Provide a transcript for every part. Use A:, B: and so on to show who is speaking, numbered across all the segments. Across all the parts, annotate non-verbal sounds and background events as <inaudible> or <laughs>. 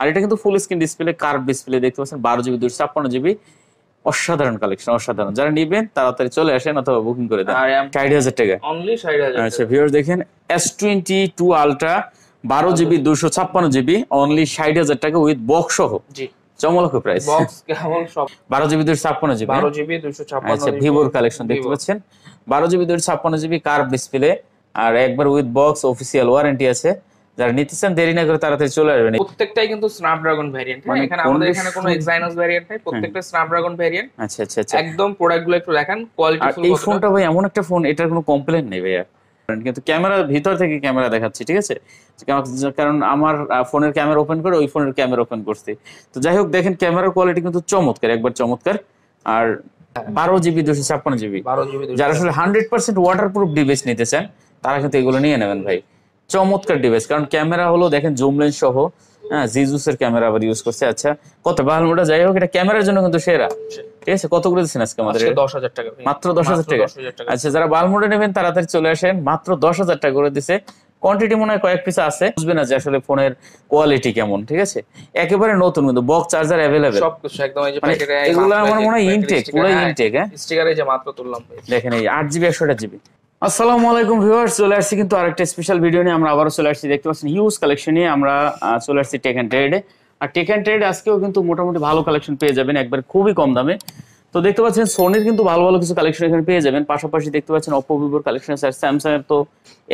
A: আর এটা কিন্তু full screen display curve display দেখতে পাচ্ছেন বারো জিবি দুশো ছাপ্পান্ন জিবি অসাধারণ কালেকশন অসাধারণ যারা নিবেন তাড়াতাড়ি চলে আসেন অথবা বুকিং করে দেন ষাট হাজার টাকা আচ্ছা ভিউর দেখেন এস টোয়েন্টি টু আলট্রা বারো জিবি দুশো ছাপ্পান্ন জিবি অনলি ষাট হাজার টাকা উইথ বক্স সহ চমলক প্রাইস বারো জিবি দুশো ছাপ্পান্ন জিবি বারো জিবি
B: দুশো ছাপ্পান্ন আচ্ছা ভিভোর
A: কালেকশন দেখতে পাচ্ছেন বারো জিবি দুশো ছাপ্পান্ন জিবি কার্ভ ডিসপ্লে আর একবার উইথ বক্স অফিসিয়াল ওয়ারেন্টি আছে যারা নিতে চান দেরি না করে তাড়াতাড়ি চলে আসবেন
B: প্রত্যেকটাই কিন্তু স্ন্যাপড্রাগন ভ্যারিয়েন্ট মানে এখানে আমাদের এখানে কোনো এক্সাইনাস ভ্যারিয়েন্ট নাই প্রত্যেকটা স্ন্যাপড্রাগন ভ্যারিয়েন্ট আচ্ছা আচ্ছা আচ্ছা একদম প্রোডাক্টগুলো একটু দেখান কোয়ালিটি এই ফোনটা
A: ভাই এমন একটা ফোন এটার কোনো কমপ্লেন নেই ভাইয়া কিন্তু ক্যামেরা ভিতর থেকে ক্যামেরা দেখাচ্ছি ঠিক আছে কারণ আমার ফোনের ক্যামেরা ওপেন করে ওই ফোনের ক্যামেরা ওপেন করছি তো যাই হোক দেখেন ক্যামেরার কোয়ালিটি কিন্তু চমৎকার একবার চমৎকার আর বারো জিবি দুশো ছাপ্পান্ন জিবি যারা আসলে hundred percent waterproof device নিতে চান তারা কিন্তু এগুলো নিয়ে নেবেন ভাই চমৎকার ডিভাইস কারণ ক্যামেরা হলো দেখেন জুম লেন্স সহ হ্যাঁ জিজুসের ক্যামেরা আবার ইউজ করছে আচ্ছা কত বাহালমোটা যাই হোক এটা ক্যামেরার জন্য কিন্তু সেরা ঠিক আছে কত করে দিচ্ছেন আজকে আমাদের দশ হাজার
B: টাকা মাত্র দশ হাজার টাকা আচ্ছা
A: যারা বাহালমোটা নেবেন তাড়াতাড়ি চলে আসেন মাত্র দশ হাজার টাকা করে দিছে কোয়ান্টিটি মনে হয় কয়েক পিস আছে বুঝবে না যে আসলে ফোনের কোয়ালিটি কেমন ঠিক আছে একেবারে নতুন কিন্তু বক চার্জার অ্যাভেলেবেল
B: সবকিছু একদম এই যে প্যাকেটে মানে এগুলো আমার মনে হয় ইনটেক পুরো ইনটেক হ্যাঁ স্টিকারে হ্যাঁ? যে মাত্র তুললাম
A: দেখেন এই আট জিবি 100 জিবি আসসালামু আলাইকুম ভিউয়ার্স চলে আসছি কিন্তু আরেকটা স্পেশাল ভিডিও নিয়ে আমরা আবারও চলে আসছি দেখতে পাচ্ছেন হিউজ কালেকশন নিয়ে আমরা চলে আসছি টেক অ্যান্ড ট্রেড আর টেক অ্যান্ড ট্রেড আজকেও কিন্তু মোটামুটি ভালো কালেকশন পেয়ে যাবেন একবার খুবই কম দামে তো দেখতে পাচ্ছেন সোনির কিন্তু ভালো ভালো কিছু কালেকশন এখানে পেয়ে যাবেন পাশাপাশি দেখতে পাচ্ছেন অপো ভিভোর কালেকশন আছে আর স্যামসাং এর তো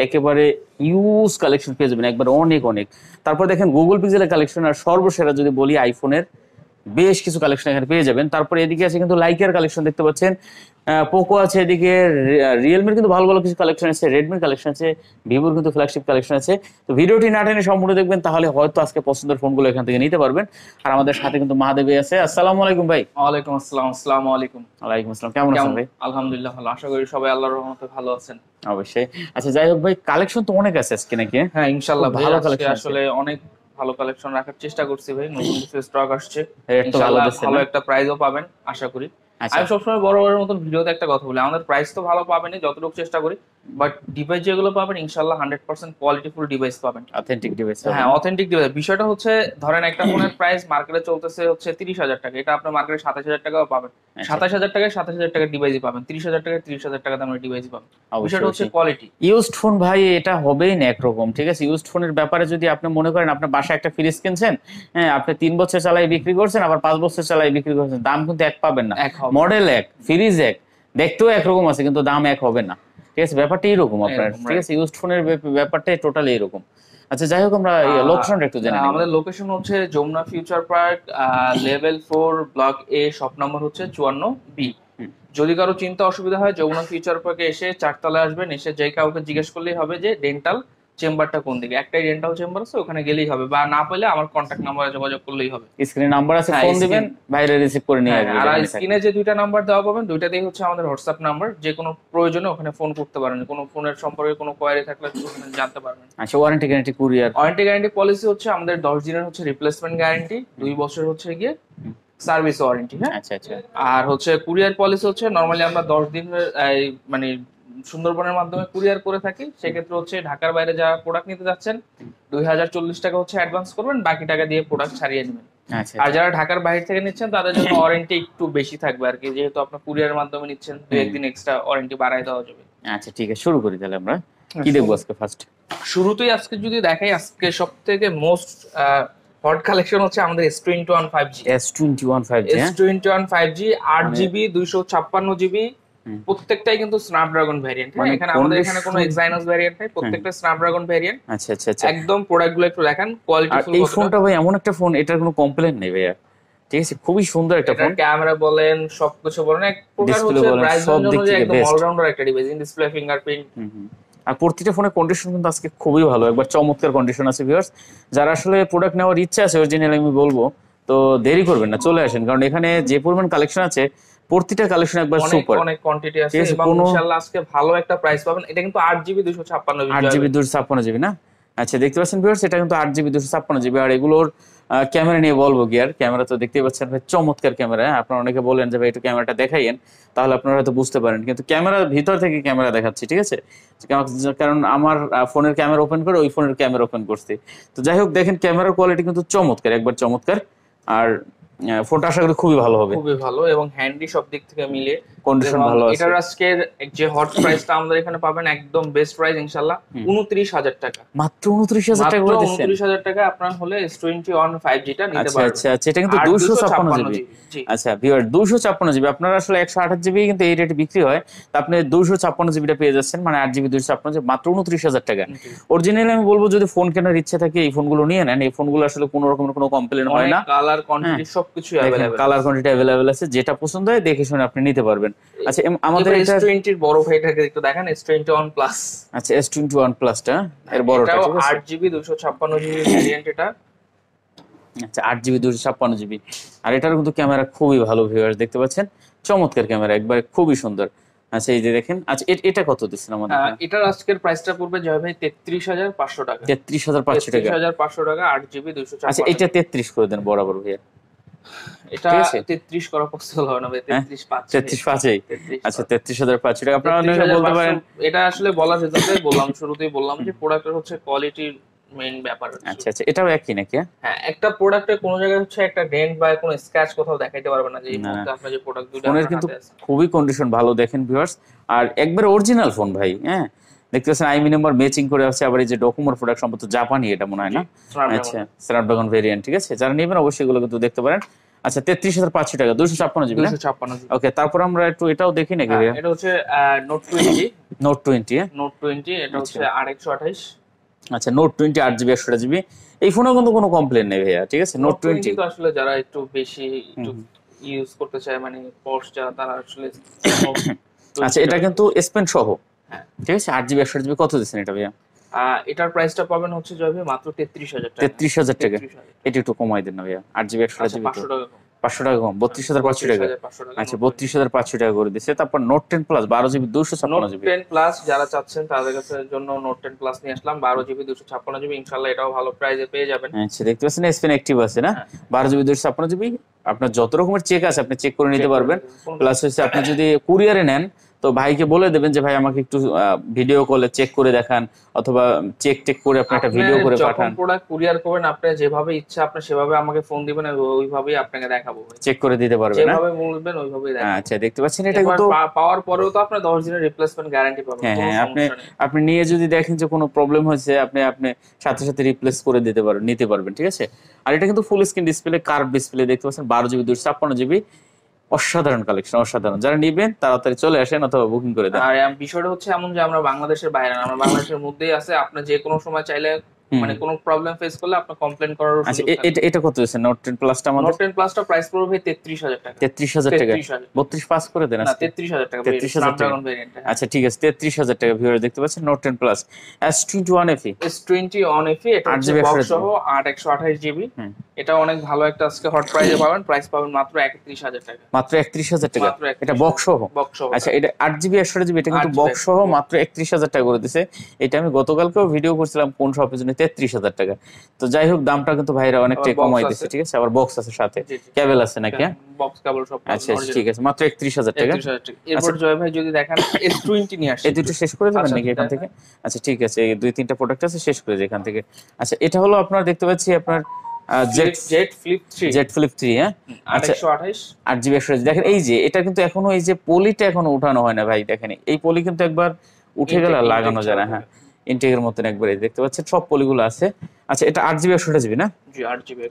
A: একেবারে ইউজ কালেকশন পেয়ে যাবেন একবার অনেক অনেক তারপর দেখেন গুগল পিক্সেলের কালেকশন আর সর্বসেরা যদি বলি আইফোনের বেশ কিছু কালেকশন এখানে পেয়ে যাবেন তারপরে এদিকে আছে কিন্তু লাইকের কালেকশন দেখতে পাচ্ছেন পোকো আছে এদিকে রিয়েলমির কিন্তু ভালো ভালো কিছু কালেকশন আছে রেডমির কালেকশন আছে ভিভোর কিন্তু ফ্ল্যাগশিপ কালেকশন আছে তো ভিডিওটি না টেনে সম্পূর্ণ দেখবেন তাহলে হয়তো আজকে পছন্দের ফোনগুলো এখান থেকে নিতে পারবেন আর আমাদের সাথে কিন্তু মাহাদেবী আছে আসসালামু আলাইকুম ভাই ওয়ালাইকুম আসসালাম আসসালামু আলাইকুম ওয়ালাইকুম আসসালাম কেমন আছেন ভাই আলহামদুলিল্লাহ ভালো আশা করি সবাই আল্লাহর রহমতে ভালো আছেন অবশ্যই আচ্ছা যাই হোক ভাই কালেকশন তো অনেক আছে আজকে নাকি হ্যাঁ ইনশাআল্লাহ ভালো কালেকশন আসলে
B: অনেক ভালো কালেকশন রাখার চেষ্টা করছি ভাই নতুন কিছু স্টক আসছে ভালো একটা প্রাইজও পাবেন আশা করি আচ্ছা। আমি সবসময় বড় বড় মতন ভিডিওতে একটা কথা বলি আমাদের প্রাইস তো ভালো যতটুকু চেষ্টা করি বাট ডিভাইস যেগুলো পাবেন ইনশাল্লাহ হান্ড্রেড পার্সেন্ট কোয়ালিটিফুল ডিভাইস পাবেন
A: অথেন্টিক ডিভাইস হ্যাঁ অথেন্টিক
B: ডিভাইস বিষয়টা হচ্ছে ধরেন একটা ফোনের প্রাইস মার্কেটে চলতেছে হচ্ছে তিরিশ হাজার টাকা এটা আপনার মার্কেটে সাতাশ হাজার টাকাও পাবেন আচ্ছা। সাতাশ হাজার টাকায় সাতাশ হাজার টাকার ডিভাইসই পাবেন তিরিশ হাজার টাকায় তিরিশ হাজার টাকা দামের ডিভাইসই পাবেন বিষয়টা হচ্ছে কোয়ালিটি
A: ইউজড ফোন ভাই এটা হবেই না একরকম ঠিক আছে ইউজড ফোনের ব্যাপারে যদি আপনি মনে করেন আপনার বাসায় একটা ফ্রিজ কিনছেন হ্যাঁ আপনি তিন বছর চালাই বিক্রি করছেন আবার পাঁচ বছর চালাই বিক্রি করছেন দাম কিন্তু এক পাবেন না মডেল এক ফ্রিজ এক দেখতেও একরকম আছে কিন্তু দাম এক হবে না ঠিক আছে ব্যাপারটা এইরকম আপনার ঠিক আছে ইউজড ফোনের ব্যাপারটাই টোটালি এরকম আচ্ছা যাই হোক আমরা লোকেশন একটু জানি আমাদের
B: লোকেশন হচ্ছে Jamuna future park level 4 block A shop number হচ্ছে 54 বি যদি কারো চিন্তা অসুবিধা হয় যমুনা ফিউচার পার্কে এসে চারতলায় আসবেন এসে যে কাউকে জিজ্ঞেস করলেই হবে যে ডেন্টাল চেম্বারটা কোন দিকে একটাই রেন্টাল চেম্বার আছে ওখানে গেলেই হবে বা না পেলে আমার কন্ট্যাক্ট নাম্বারে যোগাযোগ করলেই হবে
A: স্ক্রিনে নাম্বার আছে ফোন হ্যাঁ, দিবেন ভাইরা রিসিভ করে নিয়ে হ্যাঁ, আসবে আর স্ক্রিনে
B: যে দুইটা নাম্বার দেওয়া পাবেন দুইটাতেই হচ্ছে আমাদের হোয়াটসঅ্যাপ নাম্বার যে কোনো প্রয়োজনে ওখানে ফোন করতে পারেন কোনো ফোনের সম্পর্কে কোনো কোয়ারি থাকলে
A: ওখানে জানতে পারবেন আচ্ছা warranty guarantee courier
B: warranty guarantee policy হচ্ছে আমাদের 10 দিনের হচ্ছে রিপ্লেসমেন্ট গ্যারান্টি দুই বছর হচ্ছে গিয়ে সার্ভিস ওয়ারেন্টি হ্যাঁ আচ্ছা আচ্ছা আর হচ্ছে কুরিয়ার পলিসি হচ্ছে নরমালি আমরা 10 দিনের মানে সুন্দরবনের মাধ্যমে কুরিয়ার করে থাকি সেক্ষেত্রে হচ্ছে ঢাকার বাইরে যারা প্রোডাক্ট নিতে যাচ্ছেন দুই হাজার চল্লিশ টাকা হচ্ছে অ্যাডভান্স করবেন বাকি টাকা দিয়ে প্রোডাক্ট ছাড়িয়ে নেবেন আচ্ছা, আর আচ্ছা। যারা ঢাকার বাইরে থেকে নিচ্ছেন তাদের জন্য ওয়ারেন্টি একটু বেশি থাকবে আর কি যেহেতু আপনার কুরিয়ার মাধ্যমে নিচ্ছেন দু একদিন এক্সট্রা ওয়ারেন্টি বাড়ায় দেওয়া যাবে
A: আচ্ছা ঠিক আছে শুরু করি তাহলে আমরা হ্যাঁ, কি দেখবো আজকে ফার্স্ট
B: শুরুতেই আজকে যদি দেখাই আজকে সব থেকে মোস্ট হট কালেকশন হচ্ছে আমাদের S 5G one five G S
A: 8GB one five S
B: one five G আট জিবি মানে দুইশো ছাপ্পান্ন জিবি প্রত্যেকটাই কিন্তু স্ন্যাপড্রাগন ভ্যারিয়েন্ট মানে এখানে আমাদের এখানে কোনো এক্সাইনাস ভ্যারিয়েন্ট নাই প্রত্যেকটা স্ন্যাপড্রাগন ভ্যারিয়েন্ট
A: আচ্ছা আচ্ছা আচ্ছা একদম
B: প্রোডাক্টগুলো একটু দেখেন কোয়ালিটি ফুল এই ফোনটা
A: ভাই এমন একটা ফোন এটার কোনো কমপ্লেন নেই ভাইয়া ঠিক আছে খুবই সুন্দর একটা ফোন
B: ক্যামেরা বলেন সবকিছু বলেন এক প্রকার হচ্ছে প্রাইস অনুযায়ী একদম অলরাউন্ডার একটা ডিভাইস ইন ডিসপ্লে ফিঙ্গারপ্রিন্ট
A: আর প্রতিটা ফোনের কন্ডিশন কিন্তু আজকে খুবই ভালো একবার চমৎকার কন্ডিশন আছে ভিউয়ার্স যারা আসলে প্রোডাক্ট নেওয়ার ইচ্ছা আছে অরিজিনাল আমি বলবো তো দেরি করবেন না চলে আসেন কারণ এখানে যে পরিমাণ কালেকশন আছে প্রতিটা কালেকশন একবার সুপার অনেক
B: কোয়ান্টিটি আছে এবং ইনশাআল্লাহ আজকে ভালো একটা প্রাইস পাবেন এটা কিন্তু 8GB 256GB
A: 8GB 256GB না আচ্ছা দেখতে পাচ্ছেন ভিউয়ার্স এটা কিন্তু 8GB 256GB আর এগুলোর ক্যামেরা নিয়ে বলবো গিয়ার ক্যামেরা তো দেখতেই পাচ্ছেন ভাই চমৎকার ক্যামেরা আপনারা অনেকে বলেন যে ভাই একটু ক্যামেরাটা দেখাইয়েন তাহলে আপনারা হয়তো বুঝতে পারেন কিন্তু ক্যামেরা ভিতর থেকে ক্যামেরা দেখাচ্ছি ঠিক আছে কারণ আমার ফোনের ক্যামেরা ওপেন করে ওই ফোনের ক্যামেরা ওপেন করছি তো যাই হোক দেখেন ক্যামেরার কোয়ালিটি কিন্তু চমৎকার একবার চমৎকার আর ফোনটা আশা করি খুবই ভালো হবে খুবই
B: ভালো এবং হ্যান্ডি সব দিক থেকে মিলে কন্ডিশন ভালো আছে এটার আজকের যে হট প্রাইসটা আমাদের এখানে পাবেন একদম বেস্ট প্রাইস ইনশাআল্লাহ 29000 টাকা
A: মাত্র 29000 টাকা করে দিচ্ছেন
B: 29000 টাকা আপনার হলে S21 5G
A: টা নিতে আচ্ছা, পারবেন আচ্ছা আচ্ছা এটা কিন্তু 256 আচ্ছা ভিউয়ার 256 আসলে 128 কিন্তু এই রেটে বিক্রি হয় তা আপনি 256 পেয়ে যাচ্ছেন মানে 8 জিবি 256 জিবি মাত্র 29000 টাকা অরিজিনালি আমি বলবো যদি ফোন কেনার ইচ্ছা থাকে এই ফোনগুলো নিয়ে নেন এই ফোনগুলো আসলে কোনো রকমের কোনো কমপ্লেন হয় না
B: কালার কোয়ান্টিটি সবকিছু কালার
A: কোয়ান্টিটি अवेलेबल আছে যেটা পছন্দ হয় দেখে শুনে আপনি নিতে পারবেন আচ্ছা আমাদের এটা S20
B: এর বড় ভাইটাকে একটু দেখেন S21 প্লাস
A: আচ্ছা S21 প্লাসটা এর হ্যাঁ, বড়টা ঠিক আছে
B: 8GB 256GB ভেরিয়েন্ট এটা
A: আচ্ছা 8GB 256GB আর এটার কিন্তু ক্যামেরা খুবই ভালো ভিউয়ার্স দেখতে পাচ্ছেন চমৎকার ক্যামেরা একবারে খুবই সুন্দর আচ্ছা এই যে দেখেন আচ্ছা এটা কত দিচ্ছেন আমাদের হ্যাঁ,
B: এটার আজকের প্রাইসটা পড়বে জয় ভাই 33500 টাকা
A: 33500 টাকা
B: 33500 টাকা 8GB 256 আচ্ছা এটা
A: 33 করে দেন বরাবর ভাইয়া
B: এটা করা হয় না মানে হ্যাঁ, আচ্ছা, টাকা বললাম শুরুতেই বললাম যে হচ্ছে কোয়ালিটির মেইন ব্যাপার আচ্ছা
A: আচ্ছা এটাও একই নাকি হ্যাঁ,
B: হ্যাঁ একটা কোনো জায়গায় হচ্ছে একটা ডেন্ট বা কোনো কোথাও দেখাইতে না যে আপনার যে
A: খুবই কন্ডিশন ভালো দেখেন আর একবার অরিজিনাল ফোন ভাই হ্যাঁ দেখতে পাচ্ছেন আইমি নাম্বার ম্যাচিং করে আছে আবার এই যে ডকুমোর প্রোডাক্ট সম্ভবত জাপানি এটা মনে হয় না আচ্ছা স্ন্যাপড্রাগন ভেরিয়েন্ট ঠিক আছে যারা নেবেন অবশ্যই এগুলো কিন্তু দেখতে পারেন আচ্ছা তেত্রিশ হাজার পাঁচশো টাকা দুশো ছাপ্পান্ন জিবি ছাপ্পান্ন ওকে তারপর আমরা একটু এটাও দেখি নাকি হ্যাঁ,
B: এটা হচ্ছে note twenty note twenty note twenty এটা হচ্ছে আর আচ্ছা। একশো আঠাইশ
A: আচ্ছা নোট টোয়েন্টি আট জিবি একশোটা জিবি এই ফোনে কিন্তু কোনো কমপ্লেন নেই ভাইয়া ঠিক আছে নোট টোয়েন্টি
B: আসলে যারা একটু বেশি ইউজ করতে চায় মানে পর্স যারা তারা আসলে <coughs>
A: আচ্ছা এটা কিন্তু স্পেন সহ ঠিক আছে আট জিবি একশো জিবি কত দিচ্ছেন এটা ভাইয়া
B: এটার প্রাইসটা পাবেন হচ্ছে জয় মাত্র তেত্রিশ হাজার টাকা তেত্রিশ
A: হাজার টাকা এটা একটু কমাই দেন না ভাইয়া আট জিবি একশো জিবি পাঁচশো টাকা কম বত্রিশ হাজার পাঁচশো টাকা আচ্ছা বত্রিশ হাজার পাঁচশো টাকা করে দিচ্ছে তারপর নোট টেন প্লাস বারো জিবি দুশো ছাপ্পান্ন জিবি টেন
B: প্লাস যারা চাচ্ছেন তাদের কাছে জন্য নোট টেন প্লাস নিয়ে আসলাম বারো জিবি দুশো ছাপ্পান্ন জিবি ইনশাল্লাহ এটাও ভালো প্রাইসে পেয়ে যাবেন
A: আচ্ছা দেখতে পাচ্ছেন এসপেন অ্যাক্টিভ আছে না হ্যাঁ। বারো জিবি দুশো ছাপ্পান্ন জিবি আপনার যত রকমের চেক আছে আপনি চেক করে নিতে পারবেন প্লাস হচ্ছে আপনি যদি কুরিয়ারে নেন তো ভাইকে বলে দেবেন যে ভাই আমাকে একটু ভিডিও কলে চেক করে দেখান অথবা চেক টেক করে আপনি একটা ভিডিও করে পাঠান
B: প্রোডাক্ট কুরিয়ার করবেন আপনি যেভাবে ইচ্ছা আপনি সেভাবে আমাকে ফোন দিবেন ওইভাবেই আপনাকে দেখাবো
A: চেক করে দিতে পারবেন না যেভাবে
B: বলবেন ওইভাবেই দেখাবো
A: আচ্ছা দেখতে পাচ্ছেন এটা কিন্তু
B: পাওয়ার পরেও তো আপনি 10 দিনের রিপ্লেসমেন্ট গ্যারান্টি পাবেন হ্যাঁ, হ্যাঁ আপনি
A: আপনি নিয়ে যদি দেখেন যে কোনো প্রবলেম হয়েছে আপনি আপনি সাথে সাথে রিপ্লেস করে দিতে পারবেন নিতে পারবেন ঠিক আছে আর এটা কিন্তু full screen display curve display দেখতে পাচ্ছেন 12 জিবি 256 জিবি অসাধারণ কালেকশন অসাধারণ যারা নিবেন তাড়াতাড়ি চলে আসেন অথবা বুকিং করে দেন আর
B: বিষয়টা হচ্ছে এমন যে আমরা বাংলাদেশের বাইরে আমরা বাংলাদেশের মধ্যেই আছে আপনি যে কোনো সময় চাইলে মানে কোনো প্রবলেম ফেস করলে কমপ্লেন করার আচ্ছা
A: এটা কত আছে নোট 10 প্লাসটা আমাদের নোট
B: 10 প্লাসটা প্রাইস পড়বে 33000 টাকা 33000 টাকা
A: 32 পাস করে দেন 33000 টাকা 33000 টাকা আচ্ছা ঠিক আছে 33000 টাকা ভিউয়ার দেখতে পাচ্ছেন note 10 plus S21 FE
B: FE এটা বক্স সহ এটা অনেক ভালো একটা আজকে হট প্রাইসে পাবেন প্রাইস পাবেন মাত্র 31000 টাকা
A: মাত্র 31000 টাকা এটা বক্স সহ আচ্ছা এটা 8 জিবি 128 জিবি এটা কিন্তু বক্স সহ মাত্র 31000 টাকা করে দিছে এটা আমি গতকালকেও ভিডিও করছিলাম কোন সব তেত্রিশ হাজার টাকা তো যাই হোক দামটা কিন্তু ভাইরা অনেকটাই কমাই দিচ্ছে ঠিক আছে আবার বক্স আছে সাথে কেবল আছে নাকি হ্যাঁ? আচ্ছা, আচ্ছা ঠিক আছে মাত্র একত্রিশ হাজার টাকা এরপর আচ্ছা।
B: জয় ভাই যদি দেখেন
A: এস টোয়েন্টি নিয়ে আসে এই দুটো শেষ করে দেবেন আচ্ছা, নাকি এখান হ্যাঁ। থেকে আচ্ছা ঠিক আছে এই দুই তিনটা প্রোডাক্ট আছে শেষ করে এখান থেকে আচ্ছা এটা হলো আপনার দেখতে পাচ্ছি আপনার ফ্লিপ ফ্লিপ হ্যাঁ আচ্ছা দেখেন এই যে এটা কিন্তু এখনো এই যে পলিটা এখনো উঠানো হয় না ভাই দেখেন এই পলি কিন্তু একবার উঠে গেল লাগানো যায় না হ্যাঁ ইনটেকের মতন একবারে দেখতে পাচ্ছেন সব পলিগুলো আছে আচ্ছা এটা আট জিবি একশোটা জিবি না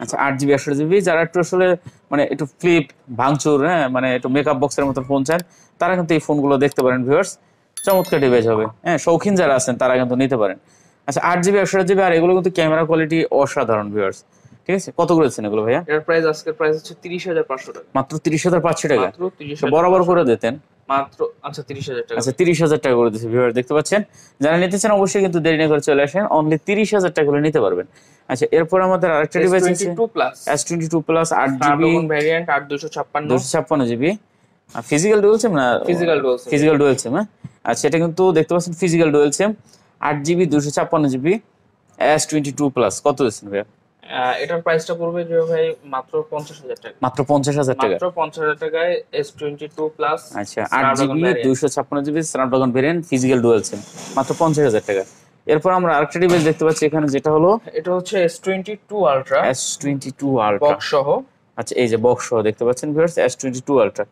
A: আচ্ছা আট জিবি একশো জিবি যারা একটু আসলে মানে একটু ফ্লিপ ভাঙচুর হ্যাঁ মানে একটু মেকআপ বক্সের মতো ফোন চান তারা কিন্তু এই ফোনগুলো দেখতে পারেন ভিউয়ার্স চমৎকার ডিভাইস হবে হ্যাঁ শৌখিন যারা আছেন তারা কিন্তু নিতে পারেন আচ্ছা আট জিবি একশোটা জিবি আর এগুলো কিন্তু ক্যামেরা কোয়ালিটি অসাধারণ ভিউয়ার্স ঠিক আছে কত করেছেন এগুলো ভাইয়া
B: এর প্রাইস আজকের প্রাইস হচ্ছে তিরিশ হাজার পাঁচশো টাকা
A: মাত্র তিরিশ হাজার পাঁচশো টাকা বরাবর করে দিতেন
B: মাত্র আচ্ছা 30000 টাকা আচ্ছা
A: 30000 টাকা করে ভিউয়ার দেখতে পাচ্ছেন যারা নিতে চান অবশ্যই কিন্তু দেরি না করে চলে আসেন অনলি টাকা করে নিতে পারবেন আচ্ছা এরপর আমাদের আরেকটা ডিভাইস আছে plus variant physical dual SIM না physical dual SIM physical dual SIM আচ্ছা কিন্তু দেখতে পাচ্ছেন ফিজিক্যাল ডুয়েল সিম প্লাস কত দিচ্ছেন ভাইয়া
B: এটার প্রাইসটা পড়বে যে ভাই মাত্র পঞ্চাশ হাজার টাকা মাত্র পঞ্চাশ হাজার টাকা মাত্র পঞ্চাশ হাজার টাকায় এস টোয়েন্টি টু প্লাস
A: আচ্ছা আট জিবি দুইশো ছাপ্পান্ন GB Snapdragon variant physical dual SIM মাত্র পঞ্চাশ হাজার টাকা এরপর আমরা আরেকটা ডিভাইস দেখতে পাচ্ছি এখানে যেটা হলো এটা হচ্ছে S twenty two ultra S twenty two ultra box সহ আচ্ছা এই যে বক্স সহ দেখতে পাচ্ছেন viewers S twenty two ultra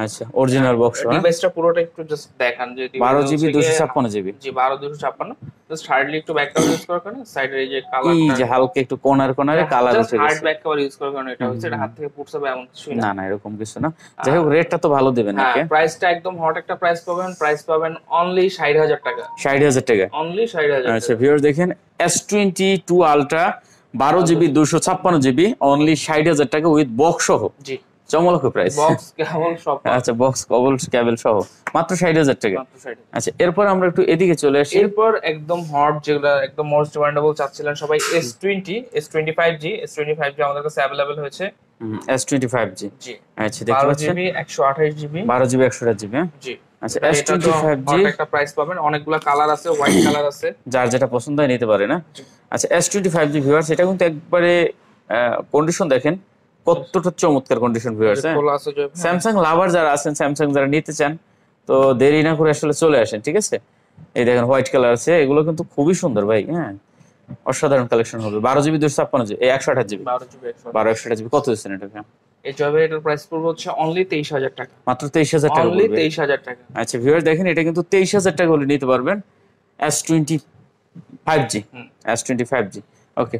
A: আচ্ছা অরিজিনাল বক্স ডিভাইসটা
B: পুরোটা একটু জাস্ট দেখান যে 12 GB 256 GB G 12 256 just hardly একটু ব্যাক ইউজ করার কারণে এই যে কালার এই যে
A: হালকা একটু কোনার কোনারে কালার আছে হার্ড
B: ইউজ করার কারণে এটা হচ্ছে হাত থেকে পড়ছে বা এমন কিছু না না
A: এরকম কিছু না যাই হোক রেটটা তো ভালো দিবেন
B: প্রাইসটা হ্যাঁ, একদম হট একটা প্রাইস পাবেন প্রাইস পাবেন অনলি 60000 টাকা
A: 60000 টাকা
B: অনলি 60000
A: আচ্ছা ভিউয়ার্স দেখেন S22 আলট্রা বারো জিবি দুশো জিবি অনলি ষাট হাজার টাকা উইথ আচ্ছা, বক্স সহ জি চমলক প্রাইস বক্স কেবল সব আচ্ছা বক্স কেবল কেবল সহ মাত্র 60000 টাকা আচ্ছা এরপর আমরা একটু এদিকে চলে আসি এরপর
B: একদম হট যেগুলা একদম মোস্ট ডিমান্ডেবল চাচ্ছিলেন সবাই S20 S25G S25G আমাদের কাছে अवेलेबल হয়েছে
A: S25G জি আচ্ছা দেখতে পাচ্ছেন
B: 128GB 12GB 128GB জি আচ্ছা S25G একটা প্রাইস পাবেন অনেকগুলো কালার আছে হোয়াইট কালার আছে
A: যার যেটা পছন্দ হয় নিতে পারে না আচ্ছা S25G ভিউয়ার্স এটা কিন্তু একবারে কন্ডিশন দেখেন কতটা চমৎকার কন্ডিশন ভিউয়ার্স স্যামসাং লাভার যারা আছেন স্যামসাং যারা নিতে চান তো দেরি না করে আসলে চলে আসেন ঠিক আছে এই দেখেন হোয়াইট কালার আছে এগুলো কিন্তু খুবই সুন্দর ভাই হ্যাঁ অসাধারণ কালেকশন হবে বারো জিবি দুশো ছাপ্পান্ন জিবি একশো আঠাশ জিবি বারো একশো আঠাশ জিবি কত দিচ্ছেন এটা
B: এই জয়বেরিটার প্রাইস পড়বে হচ্ছে অনলি তেইশ হাজার টাকা
A: মাত্র তেইশ হাজার টাকা অনলি তেইশ হাজার টাকা আচ্ছা ভিউয়ার দেখেন এটা কিন্তু তেইশ হাজার টাকা হলে নিতে পারবেন S twenty five G S twenty five G okay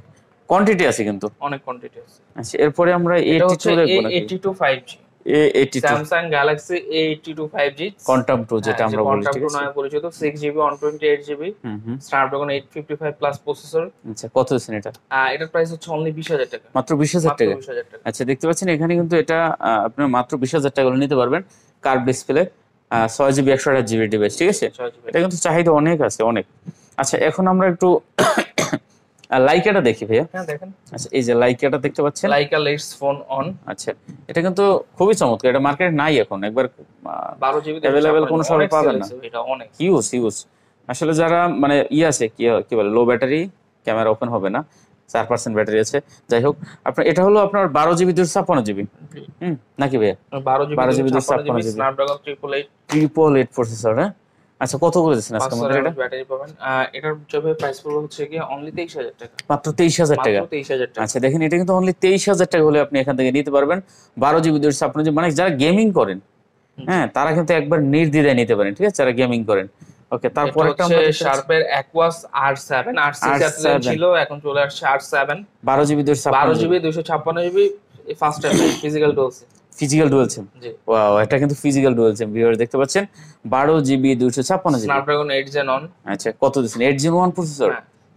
A: quantity আছে কিন্তু
B: অনেক কোয়ান্টিটি আছে
A: আচ্ছা এরপরে আমরা 82 দেখব নাকি
B: 82 5G
A: A82 Samsung
B: Galaxy A82 5G Quantum Pro যেটা হ্যাঁ, আমরা বলি ঠিক নামে পরিচিত 6GB 128GB Snapdragon 855 plus processor
A: আচ্ছা কত আছে এটা
B: এটার প্রাইস হচ্ছে অনলি 20000 টাকা
A: মাত্র 20000 টাকা আচ্ছা দেখতে পাচ্ছেন এখানে কিন্তু এটা আপনি মাত্র 20000 টাকা নিতে পারবেন কার্ভ ডিসপ্লে ছয় জিবি একশো জিবি ডিভাইস ঠিক আছে এটা কিন্তু চাহিদা অনেক আছে অনেক আচ্ছা এখন আমরা একটু লাইকাটা দেখি ভাইয়া হ্যাঁ দেখেন আচ্ছা এই যে লাইকাটা দেখতে পাচ্ছেন লাইকা লেটস ফোন অন আচ্ছা এটা কিন্তু খুবই চমৎকার এটা মার্কেটে নাই এখন একবার
B: 12 জিবি अवेलेबल কোন সময় পাবেন না এটা অনেক
A: হিউজ হিউজ আসলে যারা মানে ই আছে কি কি বলে লো ব্যাটারি ক্যামেরা ওপেন হবে না চার পার্সেন্ট ব্যাটারি আছে যাই হোক আপনার এটা হলো আপনার বারো জিবি দুশো ছাপ্পান্ন জিবি নাকি ভাইয়া বারো জিবি বারো জিবি দুশো ছাপ্পান্ন জিবি ট্রিপল এইট প্রসেসর হ্যাঁ আচ্ছা কত দিচ্ছেন আজকে আমাদের এটা
B: ব্যাটারি পাবেন এটার জবে প্রাইস পড়বে হচ্ছে কি অনলি 23000 টাকা
A: মাত্র 23000 টাকা মাত্র 23000 টাকা আচ্ছা দেখেন এটা কিন্তু অনলি 23000 টাকা হলে আপনি এখান থেকে নিতে পারবেন 12 জিবি আপনি মানে যারা গেমিং করেন হ্যাঁ তারা কিন্তু একবার নির্দ্বিধায় নিতে পারেন ঠিক আছে যারা গেমিং করেন ওকে তারপর একটা আমরা শার্পের
B: অ্যাকোয়াস R7 ছিল এখন চলে আসছে R7
A: 12 GB 256 12 GB
B: 256 GB first physical dose
A: physical dual SIM wow এটা কিন্তু ফিজিক্যাল ডুয়েল সিম ভিউয়ার দেখতে পাচ্ছেন 12 জিবি 256 জিবি স্ন্যাপড্রাগন 8 জেন 1 আচ্ছা কত দিচ্ছেন 8 জেন ওয়ান প্রসেসর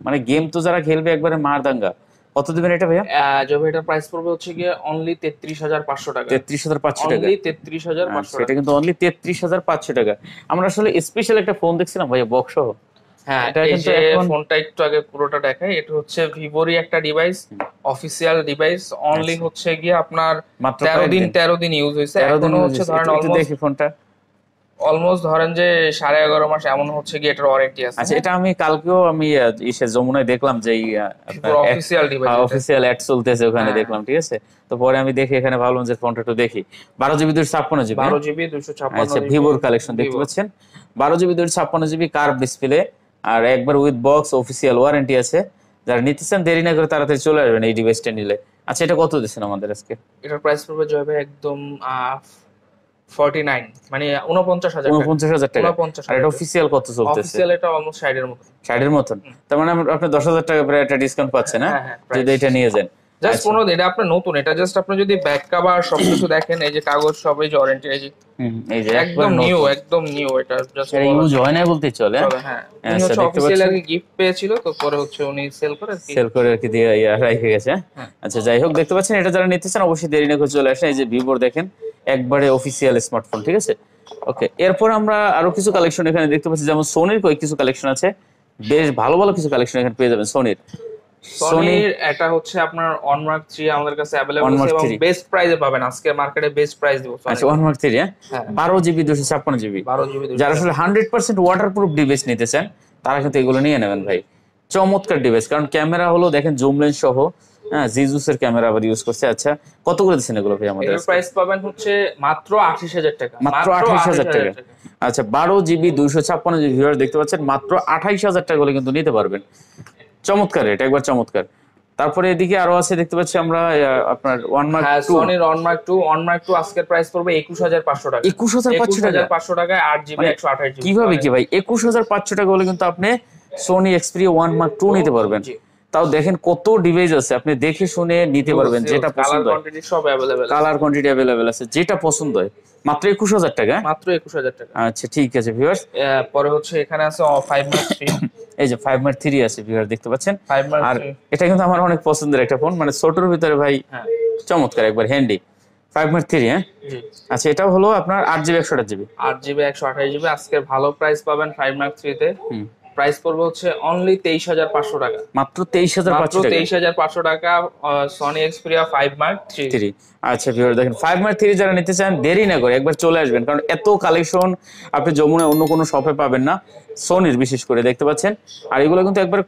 A: মানে গেম তো যারা খেলবে একবারে মার দাঙ্গা কত দিবেন এটা ভাইয়া
B: জবে এটার প্রাইস পড়বে হচ্ছে গিয়ে অনলি 33500 টাকা 33500 টাকা অনলি 33500 আচ্ছা, এটা
A: কিন্তু অনলি 33500 টাকা আমরা আসলে স্পেশাল একটা ফোন দেখছিলাম ভাইয়া বক্স হ্যাঁ এটা কিন্তু ফোনটা
B: একটু আগে পুরোটা দেখাই এটা হচ্ছে ভিভোরই একটা ডিভাইস অফিসিয়াল ডিভাইস অনলি হচ্ছে গিয়ে আপনার তেরো দিন তেরো দিন ইউজ হয়েছে এখনো হচ্ছে ধরেন দেখি ফোনটা অলমোস্ট ধরেন যে সাড়ে এগারো মাস এমন হচ্ছে কি এটার ওয়ারেন্টি আছে আচ্ছা এটা
A: আমি কালকেও আমি ইসে যমুনায় দেখলাম যে অফিসিয়াল অফিসিয়াল অ্যাড চলতেছে ওখানে হ্যাঁ। দেখলাম ঠিক আছে তো পরে আমি দেখি এখানে ভাবলাম যে ফোনটা একটু দেখি বারো জিবি দুশো ছাপ্পান্ন জিবি হ্যাঁ? বারো জিবি
B: দুশো ছাপ্পান্ন আচ্ছা ভিভোর
A: কালেকশন দেখতে পাচ্ছেন বারো জিবি দুশো ছাপ্পান্ন জিবি কার্ভ ডিসপ্লে আর একবার উইথ বক্স অফিসিয়াল ওয়ারেন্টি আছে যারা নিতে চান দেরি না করে তাড়াতাড়ি চলে আসবেন এই ডিভাইসটা নিলে আচ্ছা এটা কত দিচ্ছেন আমাদের আজকে
B: এটার প্রাইস পড়বে জয়বে ভাই একদম 49 মানে 49000 49000 টাকা 49000 আর এটা
A: অফিশিয়াল কত চলছে অফিশিয়াল
B: এটা অলমোস্ট 60 এর মতো
A: 60 এর তার মানে আপনি 10000 টাকা প্রায় একটা ডিসকাউন্ট পাচ্ছেন না হ্যাঁ? হ্যাঁ, হ্যাঁ, যদি এটা নিয়ে যান
B: জাস্ট আচ্ছা। কোনো এটা আপনার নতুন এটা জাস্ট আপনি যদি ব্যাক কভার সবকিছু দেখেন এই যে কাগজ সব এই যে ওয়ারেন্টি
A: এই যে একদম নিউ
B: একদম নিউ এটা জাস্ট এটা ইউজ হয়
A: না বলতে চলে হ্যাঁ, হ্যাঁ।, হ্যাঁ আচ্ছা, হচ্ছে অফিসিয়াল আর
B: গিফট পেয়েছিল তো পরে হচ্ছে উনি সেল করে সেল
A: করে আর কি দিয়ে রেখে গেছে হ্যাঁ। আচ্ছা যাই হোক দেখতে পাচ্ছেন এটা যারা নিতে চান অবশ্যই দেরি না করে চলে আসেন এই যে ভিভোর দেখেন একবারে অফিসিয়াল স্মার্টফোন ঠিক আছে ওকে এরপর আমরা আরো কিছু কালেকশন এখানে দেখতে পাচ্ছি যেমন সোনির কয়েক কিছু কালেকশন আছে বেশ ভালো ভালো কিছু কালেকশন এখানে পেয়ে যাবেন সোনির সোনির
B: এটা হচ্ছে আপনার অনমার্ক 3 আমাদের কাছে
A: अवेलेबल আছে এবং
B: বেস্ট প্রাইসে পাবেন আজকে মার্কেটে বেস্ট প্রাইস দিব আচ্ছা
A: অনমার্ক 3 হ্যাঁ 12 জিবি 256 জিবি 12 জিবি যারা আসলে 100% ওয়াটারপ্রুফ ডিভাইস নিতে চান তারা কিন্তু এগুলো নিয়ে নেবেন ভাই চমৎকার ডিভাইস কারণ ক্যামেরা হলো দেখেন জুম লেন্স সহ হ্যাঁ জিজুসের ক্যামেরা আবার ইউজ করছে আচ্ছা কত করে দিচ্ছেন এগুলো ভাই আমাদের
B: প্রাইস পাবেন হচ্ছে মাত্র আঠাশ হাজার টাকা মাত্র আঠাশ হাজার টাকা
A: আচ্ছা বারো জিবি দুইশো ছাপ্পান্ন জিবি ভিউয়ার দেখতে পাচ্ছেন মাত্র আঠাইশ হাজার টাকা হলে কিন্তু নিতে পারবেন চমৎকার এটা একবার চমৎকার তারপরে এদিকে আরো আছে দেখতে পাচ্ছি আমরা আপনার ওয়ান মার্ক টু সনির
B: one Mark two one Mark two আজকের প্রাইস পড়বে একুশ হাজার পাঁচশো টাকা একুশ হাজার পাঁচশো টাকা পাঁচশো টাকায় আট জিবি মানে একশো আঠাশ কিভাবে কি
A: ভাই একুশ হাজার পাঁচশো টাকা হলে কিন্তু আপনি Sony Xperia one Mark two নিতে পারবেন তাও দেখেন কত ডিভাইস আছে আপনি দেখে শুনে নিতে পারবেন যেটা পছন্দ কালার কোয়ান্টিটি অ্যাভেলেবেল আছে যেটা পছন্দ হয় মাত্র একুশ হাজার টাকা হ্যাঁ? মাত্র একুশ হাজার টাকা আচ্ছা ঠিক আছে ভিউয়ার্স
B: পরে হচ্ছে এখানে আছে ফাইভ <coughs>
A: এই যে ফাইভ মার্ক থ্রি আছে ভিউয়ার দেখতে পাচ্ছেন আর এটা কিন্তু আমার অনেক পছন্দের একটা ফোন মানে ছোটর ভিতরে ভাই হ্যাঁ। চমৎকার একবার হ্যান্ডি ফাইভ মার্ক থ্রি হ্যাঁ আচ্ছা এটা হলো আপনার 8GB জিবি একশো আট জিবি
B: জিবি একশো আঠাশ জিবি ভালো প্রাইস পাবেন ফাইভ মার্ক তে প্রাইস পড়বে হচ্ছে অনলি তেইশ হাজার পাঁচশো টাকা
A: মাত্র তেইশ হাজার মাত্র তেইশ
B: হাজার পাঁচশো টাকা Sony Xperia five
A: Mark three আচ্ছা ভিউর দেখেন ফাইভ মার্ক থ্রি যারা নিতে চান দেরি না করে একবার চলে আসবেন কারণ এত কালেকশন আপনি যমুনায় অন্য কোনো শপে পাবেন না সোনির বিশেষ করে দেখতে পাচ্ছেন আর এগুলো কিন্তু একবার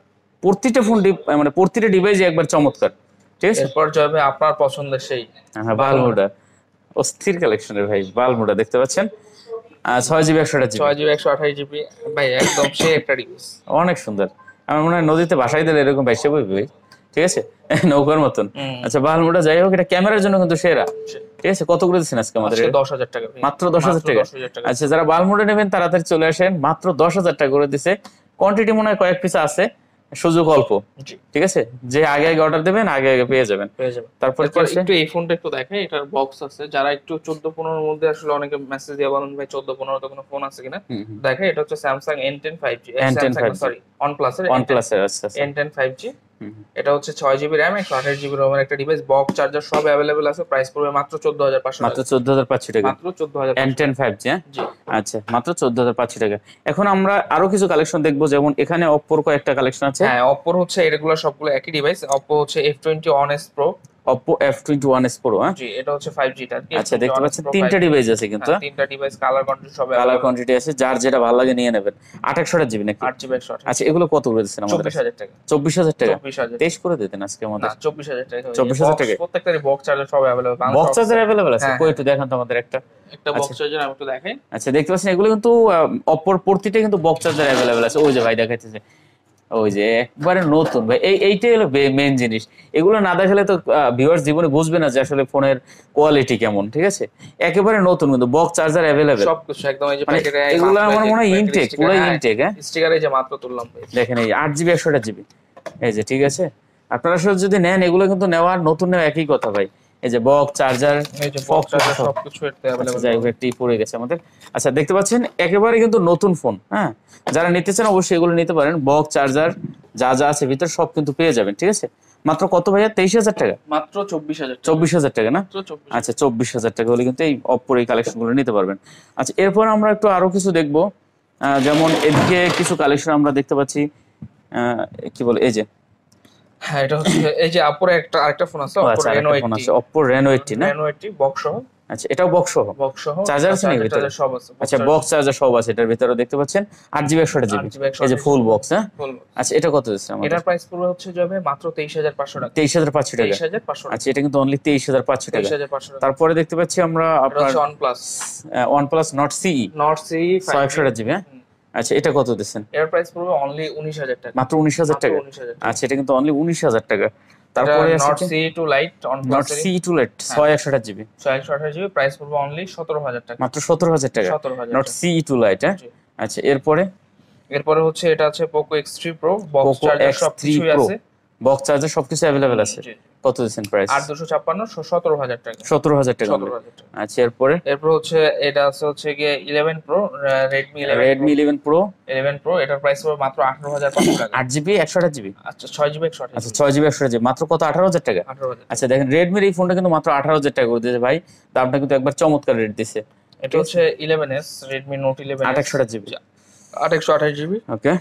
A: প্রতিটা ফোন মানে প্রতিটা ডিভাইস একবার চমৎকার ঠিক আছে এরপর যাবে আপনার পছন্দের সেই হ্যাঁ বালমুডা হ্যাঁ, অস্থির কালেকশনের ভাই বালমুডা দেখতে পাচ্ছেন ছয় জিবি একশো জিবি ছয় জিবি একশো আঠাশ
B: জিবি ভাই একদম
A: সে একটা ডিভাইস অনেক সুন্দর আমার মনে হয় নদীতে ভাসাই দিলে এরকম ভাইসে বই ভাই ঠিক আছে <laughs> নৌকার মতন আচ্ছা বাহালমোটা যাই হোক এটা ক্যামেরার জন্য কিন্তু সেরা ঠিক আছে কত করে দিচ্ছেন আজকে আমাদের দশ
B: হাজার টাকা মাত্র দশ হাজার টাকা আচ্ছা
A: যারা বাহালমোটা নেবেন তাড়াতাড়ি চলে আসেন মাত্র দশ হাজার টাকা করে দিছে কোয়ান্টিটি মনে হয় কয়েক পিস আছে সুযোগ অল্প ঠিক আছে যে আগে আগে অর্ডার দেবেন আগে আগে পেয়ে যাবেন পেয়ে যাবেন তারপর একটু
B: এই ফোনটা একটু দেখেন এটার বক্স আছে যারা একটু চোদ্দ পনেরোর মধ্যে আসলে অনেকে মেসেজ দিয়ে বলেন ভাই চোদ্দ পনেরো তো কোনো ফোন আছে কিনা দেখেন এটা হচ্ছে N ten five G sorry plus এর OnePlus এর টেন ফাইভ জি এটা হচ্ছে ছয় জিবি র্যাম একশো আঠাশ জিবি রোমের একটা ডিভাইস বক্স চার্জার সব অ্যাভেলেবেল আছে প্রাইস পড়বে মাত্র চোদ্দ হাজার পাঁচশো মাত্র
A: চোদ্দ হাজার পাঁচশো টাকা মাত্র চোদ্দ হাজার এন টেন ফাইভ জি আচ্ছা মাত্র চোদ্দ হাজার পাঁচশো টাকা এখন আমরা আরো কিছু কালেকশন দেখবো যেমন এখানে অপ্পোর কয়েকটা
B: কালেকশন আছে হ্যাঁ অপ্পোর হচ্ছে এগুলো সবগুলো একই ডিভাইস অপ্পো হচ্ছে F twenty one S pro
A: Oppo F21 S Pro হ্যাঁ
B: জি এটা হচ্ছে 5G টা আচ্ছা দেখতে পাচ্ছেন তিনটা ডিভাইস আছে কিন্তু তিনটা ডিভাইস কালার কোয়ান্টিটি
A: সব কালার কোয়ান্টিটি আছে যার যেটা ভালো লাগে নিয়ে নেবেন 2800 জিবি নাকি 8GB 128 আচ্ছা এগুলো কত করে দিচ্ছেন আমাদের 24000 টাকা 24000 টাকা 23 করে দিতেন আজকে আমাদের
B: 24000 টাকা 24000 টাকা প্রত্যেকটা বক্স চার্জার সব अवेलेबल বক্স চার্জার अवेलेबल আছে হ্যাঁ, হ্যাঁ।
A: একটু তো আমাদের একটা
B: একটা বক্স আচ্ছা। চার্জার আমি একটু দেখাই
A: আচ্ছা দেখতে পাচ্ছেন এগুলো কিন্তু অপর প্রতিটা কিন্তু বক্স চার্জার अवेलेबल আছে ওই যে ভাই দেখাইতেছে ওই যে একবারে নতুন ভাই এই এইটাই হলো মেন জিনিস এগুলো না দেখালে তো ভিউয়ার্স জীবনে বুঝবে না যে আসলে ফোনের কোয়ালিটি কেমন ঠিক আছে একেবারে নতুন কিন্তু বক্স চার্জার अवेलेबल সব
B: কিছু একদম এই যে প্যাকেটে মানে এগুলো আমার মনে হয় ইনটেক পুরো ইনটেক হ্যাঁ স্টিকারে হ্যাঁ? যে মাত্র তুললাম
A: দেখেন এই 8 জিবি 100 জিবি এই যে ঠিক আছে আপনারা সব যদি নেন এগুলো কিন্তু নেওয়ার নতুন নেওয়া একই কথা ভাই এই যে বক চার্জার আচ্ছা, একটি পড়ে গেছে আমাদের আচ্ছা দেখতে পাচ্ছেন একেবারে কিন্তু নতুন ফোন হ্যাঁ যারা নিতে চান অবশ্যই এগুলো নিতে পারেন বক চার্জার যা যা আছে ভিতরে সব কিন্তু পেয়ে যাবেন ঠিক আছে মাত্র কত ভাইয়া তেইশ হাজার টাকা
B: মাত্র চব্বিশ হাজার চব্বিশ
A: হাজার টাকা না আচ্ছা চব্বিশ হাজার টাকা হলে কিন্তু এই অপ্পোর এই কালেকশনগুলো নিতে পারবেন আচ্ছা এরপর আমরা একটু আরো কিছু দেখবো যেমন এদিকে কিছু কালেকশন আমরা দেখতে পাচ্ছি কি বলে এই যে
B: হ্যাঁ এটা হচ্ছে এই যে একটা আরেকটা ফোন আছে আচ্ছা, না রেনো বক্স
A: আচ্ছা বক্স
B: বক্স চার্জার আছে আচ্ছা, সব আছে বক্স আচ্ছা,
A: চার্জার সব আছে এটার ভিতরে দেখতে পাচ্ছেন যে ফুল বক্স হ্যাঁ আচ্ছা এটা এটার
B: প্রাইস হচ্ছে টাকা
A: এটা কিন্তু অনলি টাকা তারপরে দেখতে পাচ্ছি আমরা আপনার আচ্ছা এটা কত দিচ্ছেন
B: এর প্রাইস পড়বে অনলি 19000 টাকা মাত্র 19000 টাকা
A: আচ্ছা এটা কিন্তু অনলি 19000 টাকা তারপরে Nord C
B: two lite on Nord C two
A: lite 6128 GB
B: 6128 GB price পড়বে অনলি 17000 টাকা মাত্র 17000 টাকা নট
A: সি টু লাইট হ্যাঁ আচ্ছা এরপরে
B: এরপরে হচ্ছে এটা আছে Poco X3 Pro box charger সব কিছুই আছে
A: বক্স চার্জার সবকিছু অ্যাভেলেবেল আছে কত দিচ্ছেন প্রাইস আর
B: দুশো ছাপ্পান্ন সতেরো হাজার টাকা সতেরো হাজার টাকা আচ্ছা এরপরে এরপর হচ্ছে এটা আছে হচ্ছে গিয়ে eleven pro Redmi
A: Redmi eleven pro
B: eleven pro এটার প্রাইস হবে মাত্র আঠারো হাজার টাকা আট জিবি
A: একশো আঠাশ জিবি আচ্ছা
B: ছয় জিবি একশো আচ্ছা ছয়
A: জিবি একশো জিবি মাত্র কত আঠারো হাজার টাকা আচ্ছা দেখেন রেডমির এই ফোনটা কিন্তু মাত্র আঠারো হাজার টাকা করে দিয়েছে ভাই দামটা কিন্তু একবার চমৎকার রেট দিছে
B: এটা হচ্ছে eleven S Redmi note eleven আট একশো আঠাশ জিবি আট একশো আঠাশ জিবি
A: ওকে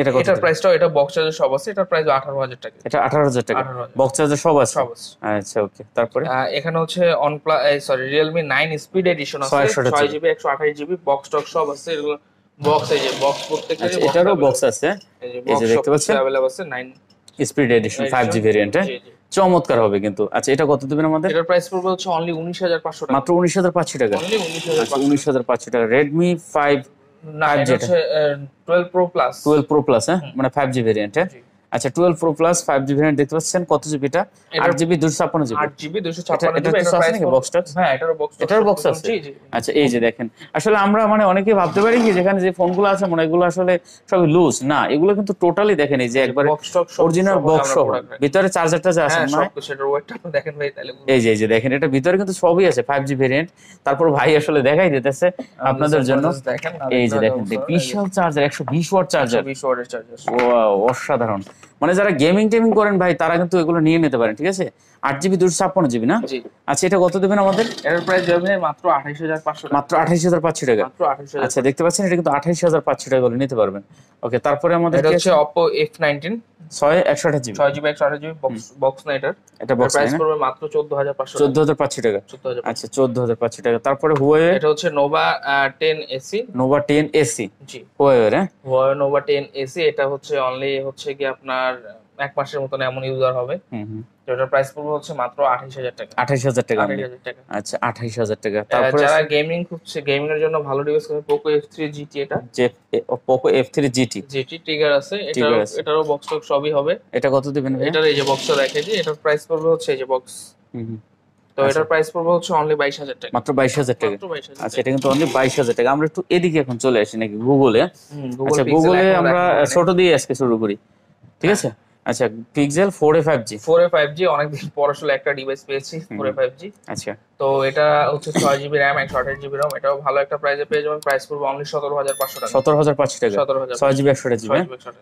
A: এটা এটার
B: প্রাইসটাও এটা বক্স চার্জার সব আছে এটার প্রাইস 18000 টাকা এটা
A: 18000 টাকা বক্স চার্জার সব আছে সব আছে আচ্ছা ওকে তারপরে
B: এখানে হচ্ছে OnePlus সরি Realme 9 স্পিড এডিশন আছে বক্স টক সব আছে বক্স এই যে বক্স আচ্ছা, এটারও বক্স আছে এই যে দেখতে পাচ্ছেন अवेलेबल আছে 9
A: স্পিড এডিশন 5G ভেরিয়েন্ট চমৎকার হবে কিন্তু আচ্ছা এটা কত দিবেন আমাদের
B: এটার প্রাইস পড়বে হচ্ছে অনলি 19500 টাকা
A: মাত্র 19500 টাকা অনলি 19500 আচ্ছা, টাকা Redmi 5 না 12 প্রো প্লাস 12 প্রো প্লাস হ্যাঁ মানে 5G ভেরিয়েন্ট হ্যাঁ আচ্ছা টুয়েলভ প্রো প্লাস জিবি দেখতে পাচ্ছেন কত জিবি এটা জিবি জিবি জিবি এটা আছে নাকি হ্যাঁ এটারও বক্স এটারও বক্স আছে আচ্ছা এই যে দেখেন আসলে আমরা মানে অনেকে ভাবতে পারি কি যেখানে যে ফোনগুলো আছে মনে এগুলো আসলে লুজ না এগুলো কিন্তু টোটালি দেখেন এই যে অরিজিনাল বক্স সহ ভিতরে যা আছে মানে দেখেন ভাই তাহলে এই যে এই যে দেখেন এটা ভিতরে কিন্তু সবই আছে ফাইভ জি ভেরিয়েন্ট তারপর ভাই আসলে দেখাই দিতেছে আপনাদের জন্য এই যে দেখেন বিশাল চার্জার একশো বিশ ওয়াট চার্জার বিশ ওয়াটের চার্জার অসাধারণ মানে যারা গেমিং টেমিং করেন ভাই তারা কিন্তু এগুলো নিয়ে নিতে পারেন ঠিক আছে আট জিবি দুশো ছাপ্পান্ন জিবি না আচ্ছা এটা কত দেবেন আমাদের
B: এটার প্রাইস দেবেন মাত্র আঠাইশ হাজার পাঁচশো মাত্র আঠাইশ হাজার পাঁচশো টাকা আচ্ছা
A: দেখতে পাচ্ছেন এটা কিন্তু আঠাইশ হাজার পাঁচশো টাকা নিতে পারবেন ওকে তারপরে আমাদের হচ্ছে
B: অপো এফ নাইনটিন ছয় একশো আঠাশ জিবি ছয় জিবি একশো আঠাশ জিবি বক্স বক্স না এটার এটা বক্স করবে মাত্র চোদ্দ হাজার পাঁচশো চোদ্দ
A: হাজার পাঁচশো টাকা আচ্ছা চোদ্দ হাজার পাঁচশো টাকা তারপরে হুয়াওয়ে এটা
B: হচ্ছে Nova ten SE
A: Nova ten SE G Huawei হ্যাঁ
B: নোভা টেন এসি এটা হচ্ছে অনলি হচ্ছে কি আপনার এক মাসের মতন এমন ইউজার হবে যেটা প্রাইস পড়বে হচ্ছে মাত্র আঠাইশ হাজার টাকা আঠাশ হাজার টাকা
A: আচ্ছা আঠাইশ হাজার টাকা তারপরে যারা
B: গেমিং খুঁজছে গেমিং এর জন্য ভালো ডিভাইস হবে পোকো এফ থ্রি জিটি এটা
A: Poco F three GT
B: GT টিগার আছে এটারও এটারও বক্স টক সবই হবে
A: এটা কত দিবেন এটার এই যে বক্স রেখে
B: দিই এটার প্রাইস পড়বে হচ্ছে এই যে বক্স তো আচ্ছা। এটার প্রাইস পড়বে হচ্ছে অনলি বাইশ হাজার টাকা মাত্র বাইশ হাজার টাকা আচ্ছা
A: এটা কিন্তু অনলি বাইশ হাজার টাকা আমরা একটু এদিকে এখন চলে আসি নাকি গুগলে
B: আচ্ছা গুগলে আমরা
A: ছোট দিয়ে আজকে শুরু করি ঠিক হ্যাঁ। আছে আচ্ছা pixel 4a 5G
B: 4a 5G অনেকদিন পর আসলে একটা ডিভাইস পেয়েছি 4a 5G আচ্ছা তো এটা হচ্ছে 6GB RAM 128GB ROM এটাও ভালো একটা প্রাইসে পেয়ে যাবেন প্রাইস পড়বে অনলি 17500 টাকা
A: 17500 টাকা 17000 6GB 128GB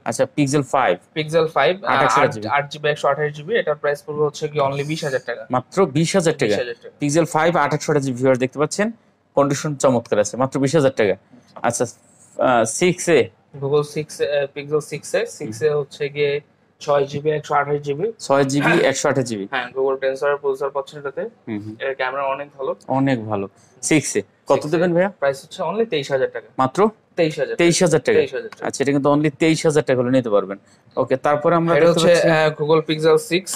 A: আচ্ছা pixel 5
B: pixel 5 8GB 8GB 128GB এটার প্রাইস পড়বে হচ্ছে কি অনলি 20000 টাকা
A: মাত্র 20000 টাকা পিক্সেল 5 128GB ভিউয়ার দেখতে পাচ্ছেন কন্ডিশন চমৎকার আছে মাত্র 20000 টাকা আচ্ছা 6a
B: Google 6 pixel 6a 6a হচ্ছে গিয়ে ছয় জিবি একশো আঠাশ জিবি ছয় জিবি একশো আঠাশ জিবি হ্যাঁ গুগল টেন্সরের প্রসেসর পাচ্ছেন এটাতে এর ক্যামেরা অনেক ভালো
A: অনেক ভালো সিক্স এ কত দেবেন ভাইয়া
B: প্রাইস হচ্ছে অনলি তেইশ হাজার টাকা
A: মাত্র তেইশ হাজার টাকা আচ্ছা এটা কিন্তু অনলি তেইশ হাজার টাকা নিতে পারবেন ওকে তারপরে আমরা হচ্ছে
B: গুগল পিক্সেল সিক্স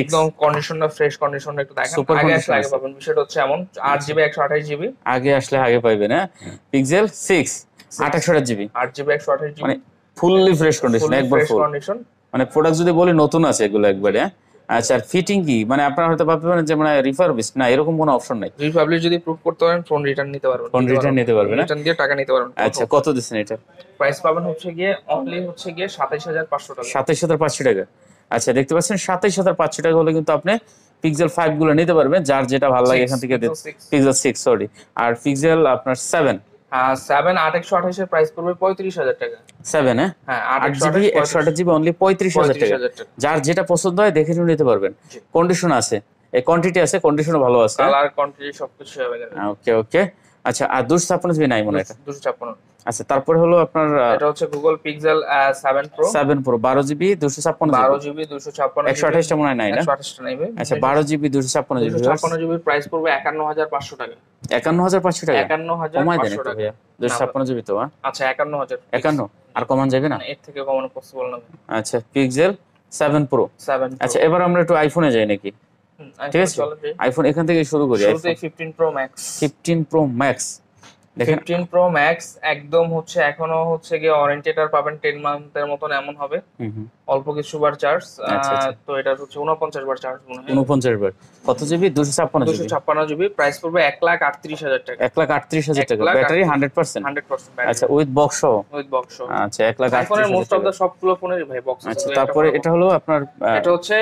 B: একদম কন্ডিশনটা ফ্রেশ কন্ডিশন একটু দেখেন সুপার আগে আসলে আগে পাবেন বিষয়টা হচ্ছে এমন আট জিবি একশো আঠাশ জিবি
A: আগে আসলে আগে পাইবেন হ্যাঁ পিক্সেল সিক্স আঠাশশো জিবি আট জিবি একশো আঠাশ জিবি মানে ফুললি ফ্রেশ কন্ডিশন একবার ফুল কন্ডিশন মানে প্রোডাক্ট যদি বলি নতুন আছে এগুলো একবারে আচ্ছা আর ফিটিং কি মানে আপনারা হয়তো ভাবতে পারেন যে মানে রিফারবিশ না এরকম কোনো অপশন নাই রিফারবিশ যদি
B: প্রুফ করতে পারেন ফোন রিটার্ন নিতে পারবেন
A: ফোন রিটার্ন নিতে পারবেন রিটার্ন
B: হ্যাঁ? দিয়ে টাকা নিতে পারবেন
A: আচ্ছা কত দিছেন এটা
B: প্রাইস পাবেন হচ্ছে গিয়ে অনলি হচ্ছে গিয়ে 27500
A: টাকা 27500 টাকা আচ্ছা দেখতে পাচ্ছেন 27500 টাকা হলে কিন্তু আপনি পিক্সেল 5 গুলো নিতে পারবেন যার যেটা ভালো লাগে এখান থেকে পিক্সেল 6 সরি আর পিক্সেল আপনার 7 সেভেন
B: আট একশো আঠাশের প্রাইস পড়বে পঁয়ত্রিশ হাজার টাকা সেভেন হ্যাঁ আট জিবি একশো আঠাশ
A: জিবি অনলি পঁয়ত্রিশ হাজার টাকা যার যেটা পছন্দ হয় দেখে নিতে পারবেন কন্ডিশন আছে এই কোয়ান্টিটি আছে কন্ডিশন ভালো আছে কালার
B: কোয়ান্টিটি সবকিছু অ্যাভেলেবল
A: ওকে ওকে আচ্ছা আর দুশো ছাপ্পান্ন জিবি নাই মনে হয় দুশো ছাপ্পান্ন আচ্ছা তারপরে হলো আপনার এটা
B: হচ্ছে Google Pixel 7 pro 7
A: pro 12 GB 256 12
B: GB 256 128 টা মনে হয় নাই না 128 টা নেবে আচ্ছা 12
A: জিবি 256 জিবি 256
B: জিবি প্রাইস পড়বে 51500 টাকা
A: 51500 টাকা 51500 টাকা 256 জিবি তো
B: আচ্ছা 51000 51
A: আর কমান যাবে না এর
B: থেকে কমানো পসিবল না
A: আচ্ছা পিক্সেল 7 প্রো 7 আচ্ছা এবার আমরা একটু আইফোনে যাই নাকি
B: ঠিক আছে আইফোন এখান
A: থেকে শুরু করি iPhone
B: 15 pro max
A: 15 pro max
B: 15 pro max একদম হচ্ছে এখনো হচ্ছে গিয়ে ওয়ারেন্টিটার পাবেন 10 মান্থের মতন এমন হবে অল্প কিছু বার চার্জ আচ্ছা, আচ্ছা। তো এটা হচ্ছে 49 বার চার্জ মনে হয়
A: 49 বার কত জিবি 256 জিবি 256
B: জিবি প্রাইস পড়বে 138000 লাখ টাকা
A: 138000 লাখ টাকা ব্যাটারি 100% 100% ব্যাটারি আচ্ছা উইথ বক্স
B: উইথ বক্স আচ্ছা 138000 লাখ মোস্ট অফ দা সবগুলো ফোনেরই ভাই বক্স আছে আচ্ছা, তারপরে এটা
A: হলো আপনার এটা হচ্ছে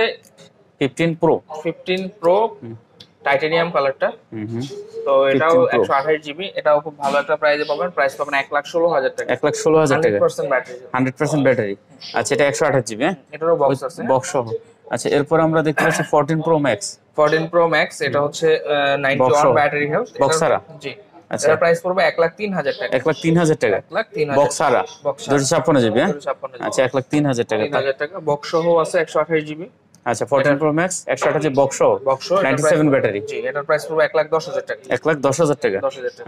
A: 15 প্রো
B: 15 প্রো টাইটানিয়াম কালারটা mm-hmm. তো এটাও একশো আঠাশ জিবি এটাও খুব ভালো একটা প্রাইসে পাবেন প্রাইস পাবেন এক লাখ ষোলো হাজার টাকা এক লাখ ষোলো হাজার টাকা
A: হান্ড্রেড পার্সেন্ট ব্যাটারি আচ্ছা এটা একশো আঠাশ জিবি হ্যাঁ
B: এটারও বক্স আছে বক্স
A: সহ আচ্ছা এরপর আমরা দেখতে পাচ্ছি 14 প্রো ম্যাক্স 14 প্রো
B: ম্যাক্স এটা হচ্ছে নাইনটি ওয়াট ব্যাটারি হেলথ বক্সারা জি আচ্ছা এর প্রাইস পড়বে 1 লাখ 3 হাজার
A: টাকা 1 লাখ 3 হাজার টাকা 1 লাখ 3 হাজার বক্সারা 256 জিবি হ্যাঁ আচ্ছা 1 লাখ 3 হাজার টাকা 3 হাজার
B: টাকা বক্স সহ আছে 128 জিবি
A: আচ্ছা 14 প্রো ম্যাক্স একটা 128 বক্স বক্স 97 ব্যাটারি জি এটার
B: প্রাইস পুরো 1 লাখ 10 হাজার টাকা
A: 1 লাখ 10 হাজার টাকা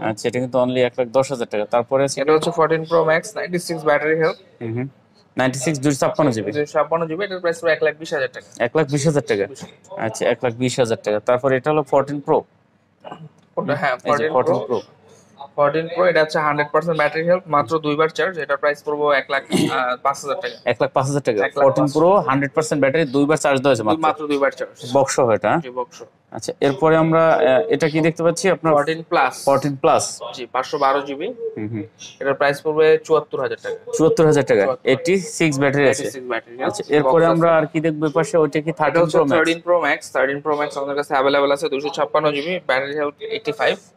A: আচ্ছা এটা কিন্তু অনলি 1 লাখ 10 আচ্ছা, হাজার টাকা তারপরে এটা হচ্ছে 14 প্রো ম্যাক্স 96 ব্যাটারি হেলথ হুম 96 দুই ছাপ্পান্ন জিবি
B: ছাপ্পান্ন জিবি এটার প্রাইস পুরো 1 লাখ 20 হাজার টাকা
A: 1 লাখ 20 হাজার টাকা আচ্ছা 1 লাখ 20 হাজার টাকা তারপর এটা হলো 14 প্রো
B: হ্যাঁ 14 প্রো ফোরটিন প্রো এটা হচ্ছে হান্ড্রেড ব্যাটারি হেলথ মাত্র দুইবার চার্জ এটা প্রাইস পড়বো এক লাখ পাঁচ হাজার টাকা
A: এক লাখ পাঁচ হাজার টাকা ফোরটিন প্রো হান্ড্রেড ব্যাটারি দুইবার চার্জ দেওয়া হয়েছে মাত্র দুইবার চার্জ বক্স এটা বক্স আচ্ছা এরপরে আমরা এটা কি দেখতে পাচ্ছি আপনার 14 প্লাস 14 প্লাস জি 512 জিবি হুম হুম
B: এটার প্রাইস পড়বে
A: 74000 টাকা 74000 টাকা 86 ব্যাটারি আছে 86 ব্যাটারি আচ্ছা এরপরে আমরা আর কি দেখব পাশে ওইটা কি 13 pro max 13
B: pro max 13 pro max আমাদের কাছে अवेलेबल আছে 256 জিবি ব্যাটারি হেলথ 85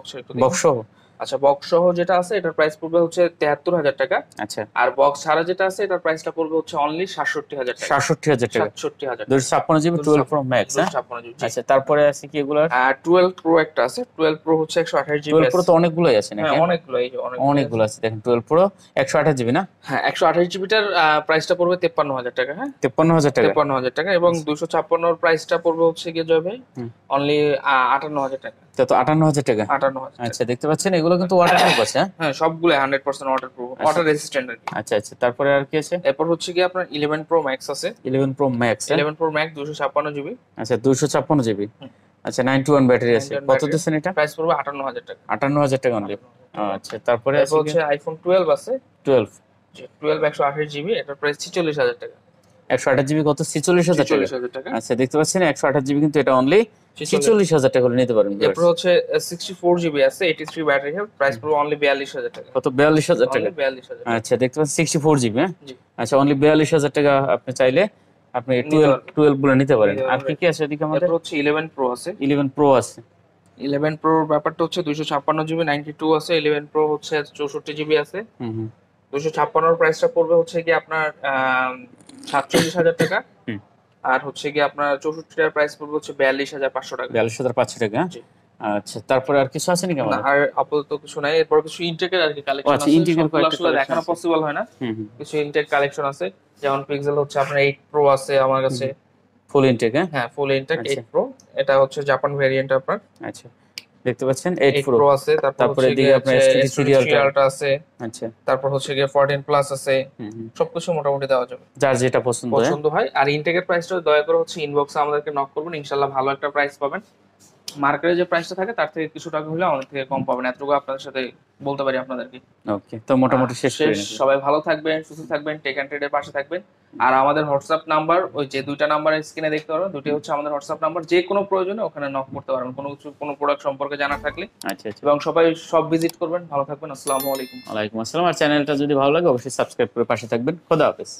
B: বক্স একটু বক্স আচ্ছা বক্স সহ যেটা আছে এটার প্রাইস পড়বে হচ্ছে তেহাত্তর হাজার টাকা আচ্ছা আর বক্স ছাড়া যেটা আছে এটার প্রাইসটা পড়বে হচ্ছে অনলি সাতষট্টি হাজার টাকা সাতষট্টি হাজার টাকা সাতষট্টি হাজার দুশো ছাপ্পান্ন জিবি টুয়েলভ প্রো ম্যাক্স আচ্ছা তারপরে আছে কি এগুলো টুয়েলভ প্রো একটা আছে টুয়েলভ প্রো হচ্ছে একশো আঠাশ জিবি টুয়েলভ প্রো তো
A: অনেকগুলোই আছে নাকি হ্যাঁ, অনেকগুলো অনেকগুলো আছে দেখেন টুয়েলভ প্রো একশো আঠাশ জিবি না
B: হ্যাঁ একশো আঠাশ জিবিটার প্রাইসটা পড়বে তেপ্পান্ন হাজার টাকা হ্যাঁ
A: তেপ্পান্ন হাজার টাকা তেপ্পান্ন
B: হাজার টাকা এবং আচ্ছা। দুশো ছাপ্পান্নর প্রাইসটা পড়বে হচ্ছে গিয়ে যাবে অনলি আটান্ন হাজার টাকা
A: তো তো আটান্ন হাজার টাকা আটান্ন আচ্ছা দেখতে পাচ্ছেন এগুলো কিন্তু হ্যাঁ
B: সবগুলো হান্ড্রেড পার্সেন্ট ওয়াটার প্রুফ আচ্ছা তারপরে ইলেভেন প্রো ম্যাক্স আছে
A: eleven pro max eleven
B: pro max দুশো ছাপ্পান্ন জিবি
A: আচ্ছা দুশো ছাপ্পান্ন জিবি আচ্ছা নাইন টু ওয়ান ব্যাটারি আছে কত দিচ্ছেন
B: এটা আটান্ন হাজার টাকা
A: আটান্ন হাজার টাকা অনলি আচ্ছা, হ্যাঁ? হ্যাঁ, আচ্ছা।, আচ্ছা, আচ্ছা তারপরে হচ্ছে
B: আইফোন টুয়েলভ আছে হ্যাঁ? টুয়েলভ টুয়েলভ একশো আঠাশ জিবি এটার প্রাইস ছিচল্লিশ হাজার টাকা
A: একশো আঠাশ জিবি কত ছিচল্লিশ হাজার টাকা আচ্ছা দেখতে পাচ্ছেন একশো আঠাশ জিবি কিন্তু এটা অনলি ছিচল্লিশ হাজার টাকা নিতে পারেন এরপর
B: হচ্ছে সিক্সটি ফোর জিবি আছে এইটি থ্রি ব্যাটারি প্রাইস পড়বে অনলি বিয়াল্লিশ হাজার টাকা
A: কত বিয়াল্লিশ হাজার টাকা বিয়াল্লিশ হাজার আচ্ছা দেখতে পাচ্ছেন সিক্সটি ফোর জিবি আচ্ছা অনলি বিয়াল্লিশ হাজার টাকা আপনি চাইলে আপনি টুয়েলভ টুয়েলভ গুলো নিতে পারেন আর কি কি আছে এদিকে আমাদের হচ্ছে ইলেভেন প্রো আছে ইলেভেন প্রো আছে ইলেভেন
B: প্রো ব্যাপারটা হচ্ছে দুইশো ছাপ্পান্ন জিবি নাইনটি টু আছে ইলেভেন প্রো হচ্ছে চৌষট্টি জিবি আছে দুশো ছাপ্পান্নর প্রাইসটা পড়বে হচ্ছে কি আপনার সাতচল্লিশ হাজার টাকা আর হচ্ছে গিয়ে আপনার চৌষট্টিটার প্রাইস পড়বে হচ্ছে বিয়াল্লিশ হাজার পাঁচশো টাকা
A: বিয়াল্লিশ হাজার পাঁচশো টাকা আচ্ছা তারপরে আর কিছু আছে নাকি
B: আর আপাতত কিছু নাই এরপর কিছু ইন্টেকের আর কি কালেকশন দেখানো পসিবল হয় না কিছু ইনটেক কালেকশন আছে যেমন পিক্সেল হচ্ছে আপনার এইট প্রো আছে আমার কাছে ফুল ইন্টেক হ্যাঁ ফুল ইনটেক এইট প্রো এটা হচ্ছে জাপান ভেরিয়েন্ট আপনার আচ্ছা
A: দেখতে পাচ্ছেন 8 প্রো আছে তারপর এদিকে আপনার এসটি সিরিয়ালটা আছে আচ্ছা
B: তারপর হচ্ছে গিয়ে 14 প্লাস আছে সবকিছু মোটামুটি দেওয়া যাবে
A: যার যেটা পছন্দ হ্যাঁ? পছন্দ
B: হয় আর ইনটেকের প্রাইসটা দয়া করে হচ্ছে ইনবক্সে আমাদেরকে নক করবেন ইনশাআল্লাহ ভালো একটা প্রাইস পাবেন মার্কেটে যে প্রাইসটা থাকে তার থেকে কিছু টাকা হলে অনেক থেকে কম পাবেন এতটুকু আপনাদের সাথে বলতে পারি আপনাদেরকে
A: ওকে তো মোটামুটি শেষ সবাই
B: ভালো থাকবেন সুস্থ থাকবেন টেক অ্যান্ড ট্রেডের পাশে থাকবেন আর আমাদের হোয়াটসঅ্যাপ নাম্বার ওই যে দুইটা নাম্বার স্ক্রিনে দেখতে পারো দুটি হচ্ছে আমাদের হোয়াটসঅ্যাপ নাম্বার যে কোনো প্রয়োজনে ওখানে নক করতে পারবেন কোনো কিছু কোনো প্রোডাক্ট সম্পর্কে জানা থাকলে আচ্ছা, আচ্ছা এবং সবাই সব ভিজিট করবেন ভালো থাকবেন আসসালামু আলাইকুম
A: ওয়ালাইকুম আসসালাম আর চ্যানেলটা যদি ভালো লাগে অবশ্যই সাবস্ক্রাইব করে পাশে থাকবেন খোদা হাফেজ